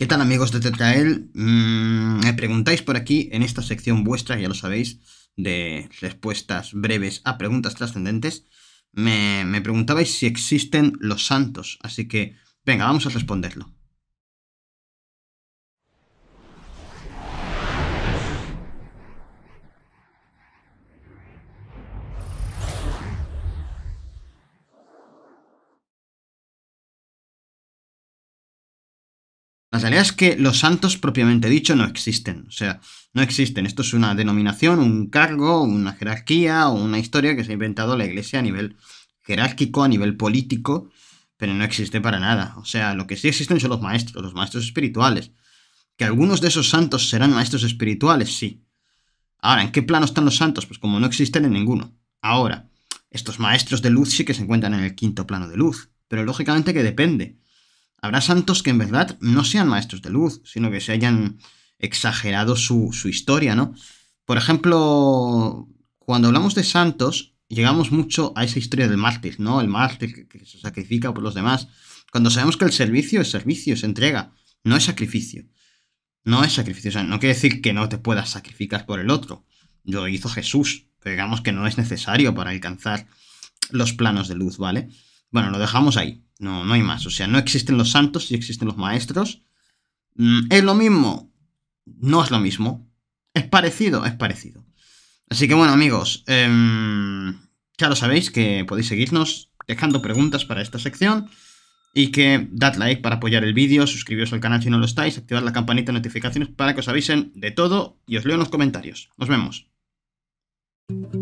¿Qué tal amigos de Tetrael? Mm, me preguntáis por aquí en esta sección vuestra, ya lo sabéis, de respuestas breves a preguntas trascendentes. Me, me preguntabais si existen los santos, así que venga, vamos a responderlo. La realidad es que los santos propiamente dicho no existen, o sea, no existen. Esto es una denominación, un cargo, una jerarquía o una historia que se ha inventado la iglesia a nivel jerárquico, a nivel político, pero no existe para nada. O sea, lo que sí existen son los maestros, los maestros espirituales. Que algunos de esos santos serán maestros espirituales, sí. Ahora, ¿en qué plano están los santos? Pues como no existen en ninguno. Ahora, estos maestros de luz sí que se encuentran en el quinto plano de luz, pero lógicamente que depende. Habrá santos que en verdad no sean maestros de luz, sino que se hayan exagerado su, historia, ¿no? Por ejemplo, cuando hablamos de santos, llegamos mucho a esa historia del mártir, ¿no? El mártir que, se sacrifica por los demás. Cuando sabemos que el servicio es servicio, es entrega, no es sacrificio. No es sacrificio, o sea, no quiere decir que no te puedas sacrificar por el otro. Lo hizo Jesús, pero digamos que no es necesario para alcanzar los planos de luz, ¿vale? Bueno, lo dejamos ahí. No, no hay más. O sea, no existen los santos y existen los maestros. Mm, ¿Es lo mismo? No es lo mismo. ¿Es parecido? Es parecido. Así que bueno, amigos. Em, ya lo sabéis que podéis seguirnos dejando preguntas para esta sección. Y que dad like para apoyar el vídeo, suscribiros al canal si no lo estáis, activar la campanita de notificaciones para que os avisen de todo y os leo en los comentarios. Nos vemos.